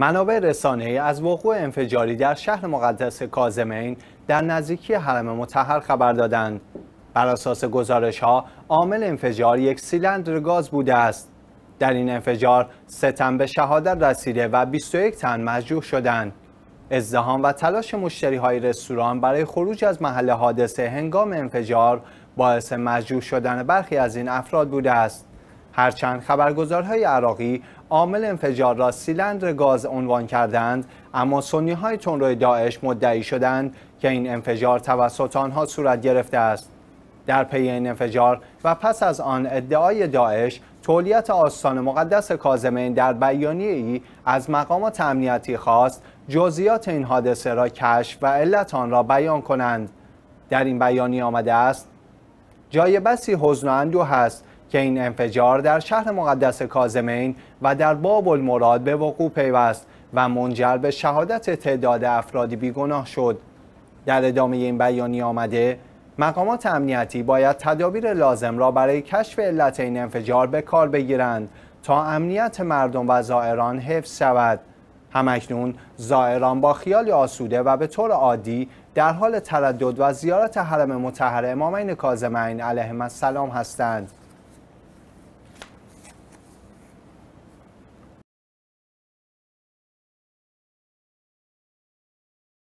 منابع رسانه ای از وقوع انفجاری در شهر مقدس کازمین در نزدیکی حرم متحر خبر دادند. بر اساس گزارش ها عامل انفجار یک سیلندر گاز بوده است. در این انفجار ستم به شهادت رسیده و 21 تن مجروح شدند. ازدهام و تلاش مشتری های رستوران برای خروج از محل حادثه هنگام انفجار باعث مجروح شدن برخی از این افراد بوده است. هرچند خبرگزارهای عراقی عامل انفجار را سیلندر گاز عنوان کردند اما سنی های روی داعش مدعی شدند که این انفجار توسط آنها صورت گرفته است در پی این انفجار و پس از آن ادعای داعش تولیت آستان مقدس کازمین در بیانیه ای از مقامات امنیتی خواست جزئیات این حادثه را کشف و علت آن را بیان کنند در این بیانیه آمده است جای بسی حزن و اندوه هست که این انفجار در شهر مقدس کازمین و در باب المراد به وقوع پیوست و منجر به شهادت تعداد افرادی بیگناه شد در ادامه این بیانیه آمده مقامات امنیتی باید تدابیر لازم را برای کشف علت این انفجار به کار بگیرند تا امنیت مردم و زائران حفظ شود همکنون زائران با خیال آسوده و به طور عادی در حال تردد و زیارت حرم متحر امامین کازمین علیه السلام هستند